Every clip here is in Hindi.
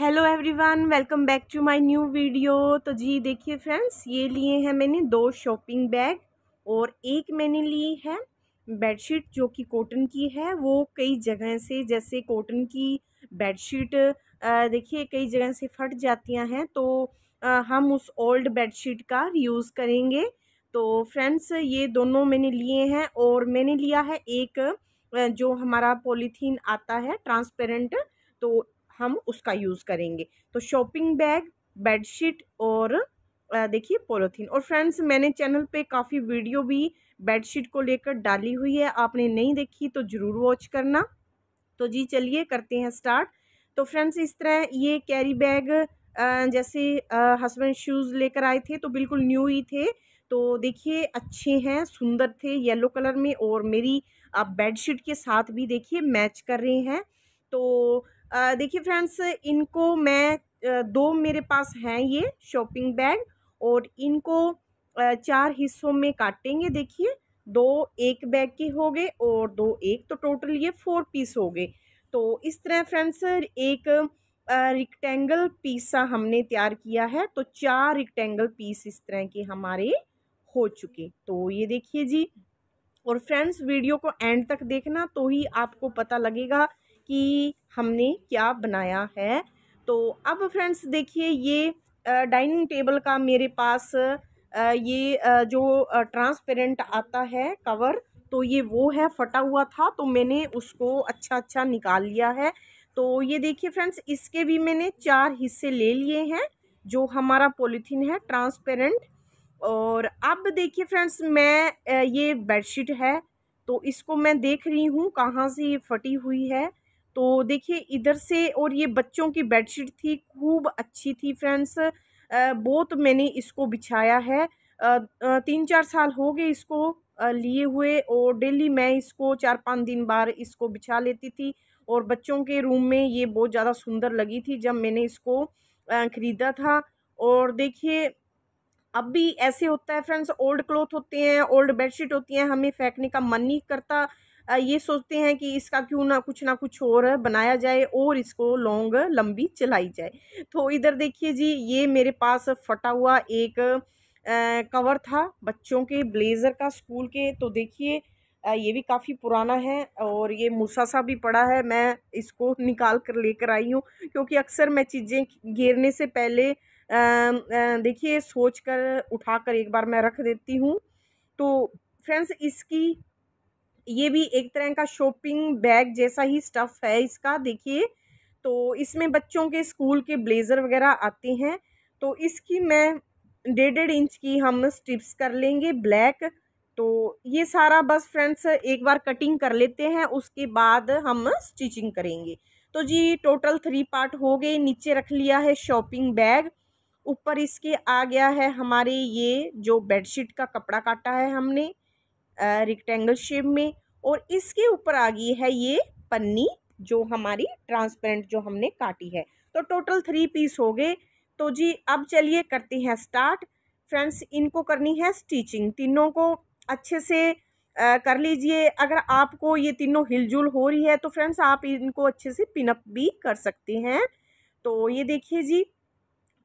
hello everyone welcome back to my new video तो जी देखिए फ्रेंड्स ये लिए हैं मैंने दो शॉपिंग बैग और एक मैंने ली है बेडशीट जो कि कॉटन की है वो कई जगह से जैसे कॉटन की बेडशीट देखिए कई जगह से फट जातियाँ हैं तो हम उस ओल्ड बेडशीट का यूज़ करेंगे तो फ्रेंड्स ये दोनों मैंने लिए हैं और मैंने लिया है एक जो हमारा पॉलीथीन आता है ट्रांसपेरेंट तो हम उसका यूज़ करेंगे तो शॉपिंग बैग बेडशीट और देखिए पोलोथीन और फ्रेंड्स मैंने चैनल पे काफ़ी वीडियो भी बेडशीट को लेकर डाली हुई है आपने नहीं देखी तो ज़रूर वॉच करना तो जी चलिए करते हैं स्टार्ट तो फ्रेंड्स इस तरह ये कैरी बैग जैसे हस्बैंड शूज़ लेकर आए थे तो बिल्कुल न्यू ही थे तो देखिए अच्छे हैं सुंदर थे येलो कलर में और मेरी बेडशीट के साथ भी देखिए मैच कर रहे हैं तो देखिए फ्रेंड्स इनको मैं दो मेरे पास हैं ये शॉपिंग बैग और इनको चार हिस्सों में काटेंगे देखिए दो एक बैग के हो गए और दो एक तो टोटल ये फोर पीस हो गए तो इस तरह फ्रेंड्स एक रिक्टेंगल पीस सा हमने तैयार किया है तो चार रिक्टेंगल पीस इस तरह के हमारे हो चुके तो ये देखिए जी और फ्रेंड्स वीडियो को एंड तक देखना तो ही आपको पता लगेगा कि हमने क्या बनाया है तो अब फ्रेंड्स देखिए ये डाइनिंग टेबल का मेरे पास ये जो ट्रांसपेरेंट आता है कवर तो ये वो है फटा हुआ था तो मैंने उसको अच्छा अच्छा निकाल लिया है तो ये देखिए फ्रेंड्स इसके भी मैंने चार हिस्से ले लिए हैं जो हमारा पॉलीथीन है ट्रांसपेरेंट और अब देखिए फ्रेंड्स मैं ये बेडशीट है तो इसको मैं देख रही हूँ कहाँ से ये फटी हुई है तो देखिए इधर से और ये बच्चों की बेडशीट थी खूब अच्छी थी फ्रेंड्स बहुत मैंने इसको बिछाया है तीन चार साल हो गए इसको लिए हुए और डेली मैं इसको चार पाँच दिन बार इसको बिछा लेती थी और बच्चों के रूम में ये बहुत ज़्यादा सुंदर लगी थी जब मैंने इसको ख़रीदा था और देखिए अब भी ऐसे होता है फ्रेंड्स ओल्ड क्लोथ होते हैं ओल्ड बेडशीट होती हैं हमें फेंकने का मन नहीं करता ये सोचते हैं कि इसका क्यों ना कुछ ना कुछ और बनाया जाए और इसको लॉन्ग लंबी चलाई जाए तो इधर देखिए जी ये मेरे पास फटा हुआ एक कवर था बच्चों के ब्लेज़र का स्कूल के तो देखिए ये भी काफ़ी पुराना है और ये मूसा सा भी पड़ा है मैं इसको निकाल कर लेकर आई हूँ क्योंकि अक्सर मैं चीज़ें घेरने से पहले देखिए सोच कर उठा कर एक बार मैं रख देती हूँ तो फ्रेंड्स इसकी ये भी एक तरह का शॉपिंग बैग जैसा ही स्टफ़ है इसका देखिए तो इसमें बच्चों के स्कूल के ब्लेज़र वगैरह आते हैं तो इसकी मैं डेढ़ डेढ़ इंच की हम स्टिप्स कर लेंगे ब्लैक तो ये सारा बस फ्रेंड्स एक बार कटिंग कर लेते हैं उसके बाद हम स्टिचिंग करेंगे तो जी टोटल थ्री पार्ट हो गए नीचे रख लिया है शॉपिंग बैग ऊपर इसके आ गया है हमारे ये जो बेडशीट का कपड़ा काटा है हमने रिक्टेंगल शेप में और इसके ऊपर आ गई है ये पन्नी जो हमारी ट्रांसपेरेंट जो हमने काटी है तो टोटल थ्री पीस हो गए तो जी अब चलिए करते हैं स्टार्ट फ्रेंड्स इनको करनी है स्टिचिंग तीनों को अच्छे से आ, कर लीजिए अगर आपको ये तीनों हिलजुल हो रही है तो फ्रेंड्स आप इनको अच्छे से पिनअप भी कर सकते हैं तो ये देखिए जी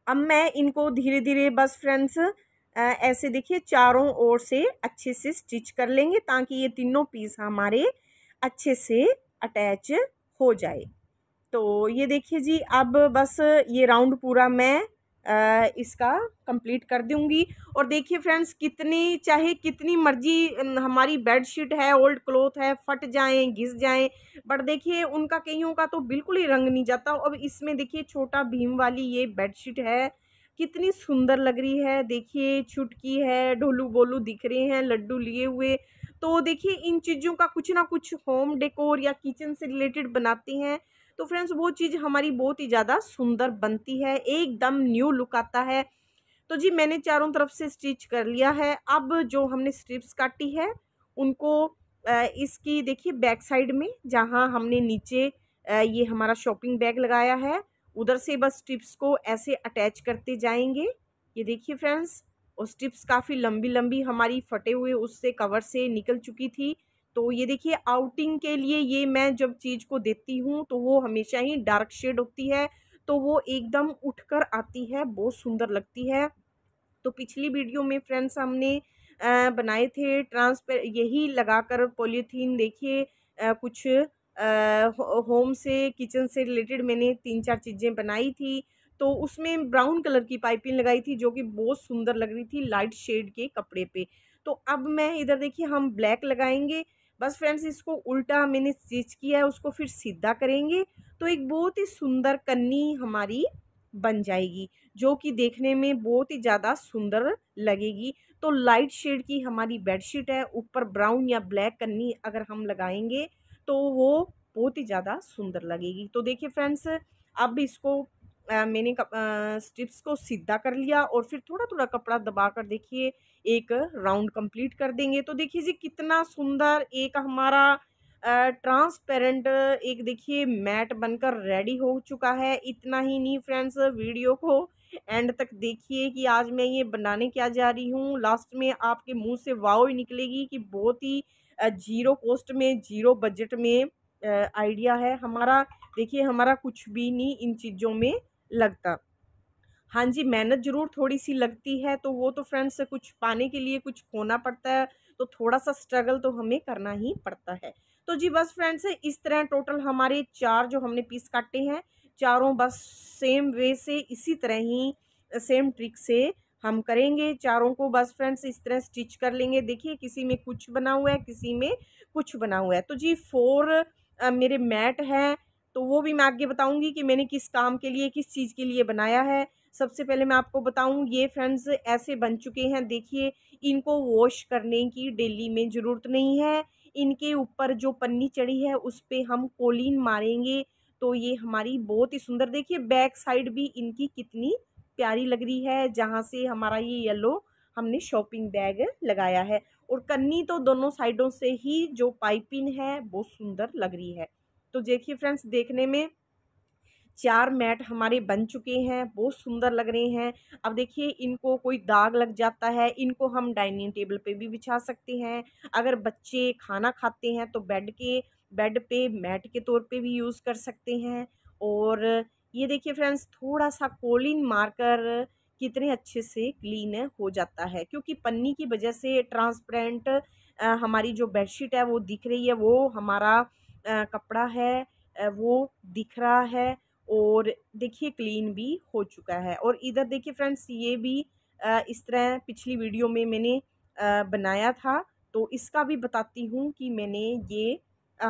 अब मैं इनको धीरे धीरे बस फ्रेंड्स ऐसे देखिए चारों ओर से अच्छे से स्टिच कर लेंगे ताकि ये तीनों पीस हमारे अच्छे से अटैच हो जाए तो ये देखिए जी अब बस ये राउंड पूरा मैं आ, इसका कंप्लीट कर दूंगी और देखिए फ्रेंड्स कितनी चाहे कितनी मर्जी हमारी बेडशीट है ओल्ड क्लोथ है फट जाएं घिस जाएं बट देखिए उनका कईयों का तो बिल्कुल ही रंग नहीं जाता अब इसमें देखिए छोटा भीम वाली ये बेडशीट है कितनी सुंदर लग रही है देखिए छुटकी है ढोलू बोलू दिख रहे हैं लड्डू लिए हुए तो देखिए इन चीज़ों का कुछ ना कुछ होम डेकोर या किचन से रिलेटेड बनाते हैं तो फ्रेंड्स वो चीज़ हमारी बहुत ही ज़्यादा सुंदर बनती है एकदम न्यू लुक आता है तो जी मैंने चारों तरफ से स्टिच कर लिया है अब जो हमने स्ट्रिप्स काटी है उनको इसकी देखिए बैक साइड में जहाँ हमने नीचे ये हमारा शॉपिंग बैग लगाया है उधर से बस टिप्स को ऐसे अटैच करते जाएंगे ये देखिए फ्रेंड्स और स्टिप्स काफ़ी लंबी लंबी हमारी फटे हुए उससे कवर से निकल चुकी थी तो ये देखिए आउटिंग के लिए ये मैं जब चीज़ को देती हूँ तो वो हमेशा ही डार्क शेड होती है तो वो एकदम उठ कर आती है बहुत सुंदर लगती है तो पिछली वीडियो में फ्रेंड्स हमने बनाए थे ट्रांसपेर यही लगाकर पॉलीथीन देखिए कुछ होम से किचन से रिलेटेड मैंने तीन चार चीज़ें बनाई थी तो उसमें ब्राउन कलर की पाइपिंग लगाई थी जो कि बहुत सुंदर लग रही थी लाइट शेड के कपड़े पे तो अब मैं इधर देखिए हम ब्लैक लगाएंगे बस फ्रेंड्स इसको उल्टा मैंने स्टिच किया है उसको फिर सीधा करेंगे तो एक बहुत ही सुंदर कन्नी हमारी बन जाएगी जो कि देखने में बहुत ही ज़्यादा सुंदर लगेगी तो लाइट शेड की हमारी बेडशीट है ऊपर ब्राउन या ब्लैक कन्नी अगर हम लगाएंगे तो वो बहुत ही ज़्यादा सुंदर लगेगी तो देखिए फ्रेंड्स अब इसको आ, मैंने कप, आ, स्ट्रिप्स को सीधा कर लिया और फिर थोड़ा थोड़ा कपड़ा दबा कर देखिए एक राउंड कंप्लीट कर देंगे तो देखिए जी कितना सुंदर एक हमारा ट्रांसपेरेंट एक देखिए मैट बनकर रेडी हो चुका है इतना ही नहीं फ्रेंड्स वीडियो को एंड तक देखिए कि आज मैं ये बनाने क्या जा रही हूँ लास्ट में आपके मुंह से वाव ही निकलेगी कि बहुत ही जीरो कॉस्ट में जीरो बजट में आइडिया है हमारा देखिए हमारा कुछ भी नहीं इन चीज़ों में लगता हाँ जी मेहनत ज़रूर थोड़ी सी लगती है तो वो तो फ्रेंड्स कुछ पाने के लिए कुछ खोना पड़ता है तो थोड़ा सा स्ट्रगल तो हमें करना ही पड़ता है तो जी बस फ्रेंड्स इस तरह टोटल हमारे चार जो हमने पीस काटे हैं चारों बस सेम वे से इसी तरह ही सेम ट्रिक से हम करेंगे चारों को बस फ्रेंड्स इस तरह स्टिच कर लेंगे देखिए किसी में कुछ बना हुआ है किसी में कुछ बना हुआ है तो जी फोर आ, मेरे मैट हैं तो वो भी मैं आगे बताऊंगी कि मैंने किस काम के लिए किस चीज़ के लिए बनाया है सबसे पहले मैं आपको बताऊं ये फ्रेंड्स ऐसे बन चुके हैं देखिए इनको वॉश करने की डेली में ज़रूरत नहीं है इनके ऊपर जो पन्नी चढ़ी है उस पर हम कोलिन मारेंगे तो ये हमारी बहुत ही सुंदर देखिए बैक साइड भी इनकी कितनी प्यारी लग रही है जहाँ से हमारा ये येलो हमने शॉपिंग बैग लगाया है और कन्नी तो दोनों साइडों से ही जो पाइपिंग है बहुत सुंदर लग रही है तो देखिए फ्रेंड्स देखने में चार मैट हमारे बन चुके हैं बहुत सुंदर लग रहे हैं अब देखिए इनको कोई दाग लग जाता है इनको हम डाइनिंग टेबल पे भी बिछा सकते हैं अगर बच्चे खाना खाते हैं तो बेड के बेड पे मैट के तौर पे भी यूज़ कर सकते हैं और ये देखिए फ्रेंड्स थोड़ा सा कोलिन मार्कर कितने अच्छे से क्लीन हो जाता है क्योंकि पन्नी की वजह से ट्रांसपेरेंट हमारी जो बेडशीट है वो दिख रही है वो हमारा कपड़ा है वो दिख रहा है और देखिए क्लीन भी हो चुका है और इधर देखिए फ्रेंड्स ये भी इस तरह पिछली वीडियो में मैंने बनाया था तो इसका भी बताती हूँ कि मैंने ये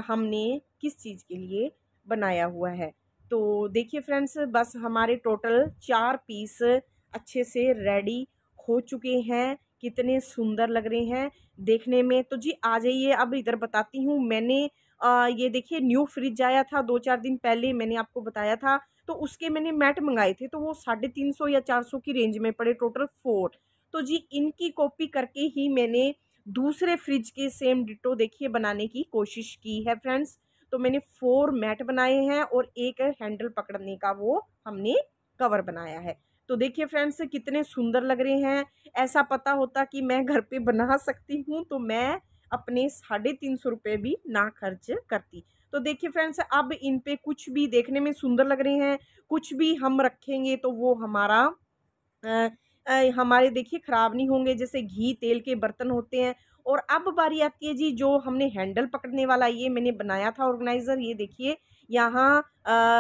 हमने किस चीज़ के लिए बनाया हुआ है तो देखिए फ्रेंड्स बस हमारे टोटल चार पीस अच्छे से रेडी हो चुके हैं कितने सुंदर लग रहे हैं देखने में तो जी आ जाइए अब इधर बताती हूँ मैंने आ, ये देखिए न्यू फ्रिज आया था दो चार दिन पहले मैंने आपको बताया था तो उसके मैंने मैट मंगाए थे तो वो साढ़े तीन सौ या चार सौ की रेंज में पड़े टोटल फोर तो जी इनकी कॉपी करके ही मैंने दूसरे फ्रिज के सेम डिटो देखिए बनाने की कोशिश की है फ्रेंड्स तो मैंने फोर मैट बनाए हैं और एक हैंडल पकड़ने का वो हमने कवर बनाया है तो देखिए फ्रेंड्स कितने सुंदर लग रहे हैं ऐसा पता होता कि मैं घर पे बना सकती हूँ तो मैं अपने साढ़े तीन सौ रुपये भी ना खर्च करती तो देखिए फ्रेंड्स अब इन पे कुछ भी देखने में सुंदर लग रहे हैं कुछ भी हम रखेंगे तो वो हमारा हमारे देखिए ख़राब नहीं होंगे जैसे घी तेल के बर्तन होते हैं और अब बारी आती है जी जो हमने हैंडल पकड़ने वाला ये मैंने बनाया था ऑर्गेनाइज़र ये देखिए यहाँ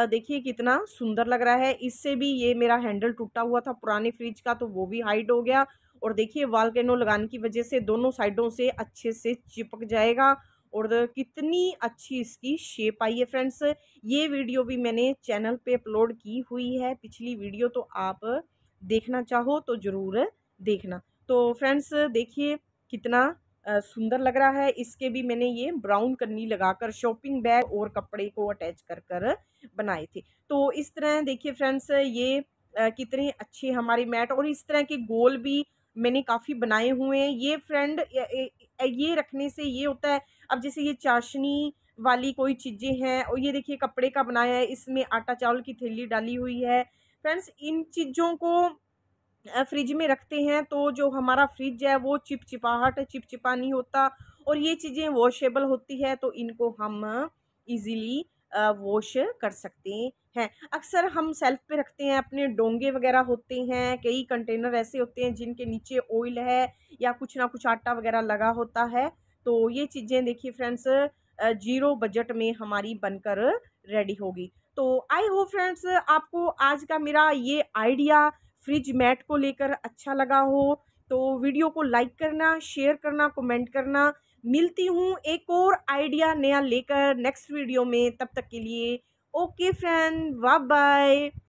देखिए कितना सुंदर लग रहा है इससे भी ये मेरा हैंडल टूटा हुआ था पुराने फ्रिज का तो वो भी हाइड हो गया और देखिए वालकेनो लगाने की वजह से दोनों साइडों से अच्छे से चिपक जाएगा और कितनी अच्छी इसकी शेप आई है फ्रेंड्स ये वीडियो भी मैंने चैनल पे अपलोड की हुई है पिछली वीडियो तो आप देखना चाहो तो ज़रूर देखना तो फ्रेंड्स देखिए कितना सुंदर लग रहा है इसके भी मैंने ये ब्राउन कन्नी लगाकर शॉपिंग बैग और कपड़े को अटैच कर कर बनाए थे तो इस तरह देखिए फ्रेंड्स ये कितने अच्छे हमारे मैट और इस तरह के गोल भी मैंने काफ़ी बनाए हुए हैं ये फ्रेंड ये रखने से ये होता है अब जैसे ये चाशनी वाली कोई चीज़ें हैं और ये देखिए कपड़े का बनाया है इसमें आटा चावल की थैली डाली हुई है फ्रेंड्स इन चीज़ों को फ्रिज में रखते हैं तो जो हमारा फ्रिज है वो चिपचिपाहट चिपचिपा नहीं होता और ये चीज़ें वॉशेबल होती है तो इनको हम इजीली वॉश कर सकते हैं अक्सर हम सेल्फ पे रखते हैं अपने डोंगे वगैरह होते हैं कई कंटेनर ऐसे होते हैं जिनके नीचे ऑयल है या कुछ ना कुछ आटा वगैरह लगा होता है तो ये चीज़ें देखिए फ्रेंड्स जीरो बजट में हमारी बनकर रेडी होगी तो आई होप फ्रेंड्स आपको आज का मेरा ये आइडिया फ्रिज मैट को लेकर अच्छा लगा हो तो वीडियो को लाइक करना शेयर करना कमेंट करना मिलती हूँ एक और आइडिया नया लेकर नेक्स्ट वीडियो में तब तक के लिए ओके फ्रेंड बाय बाय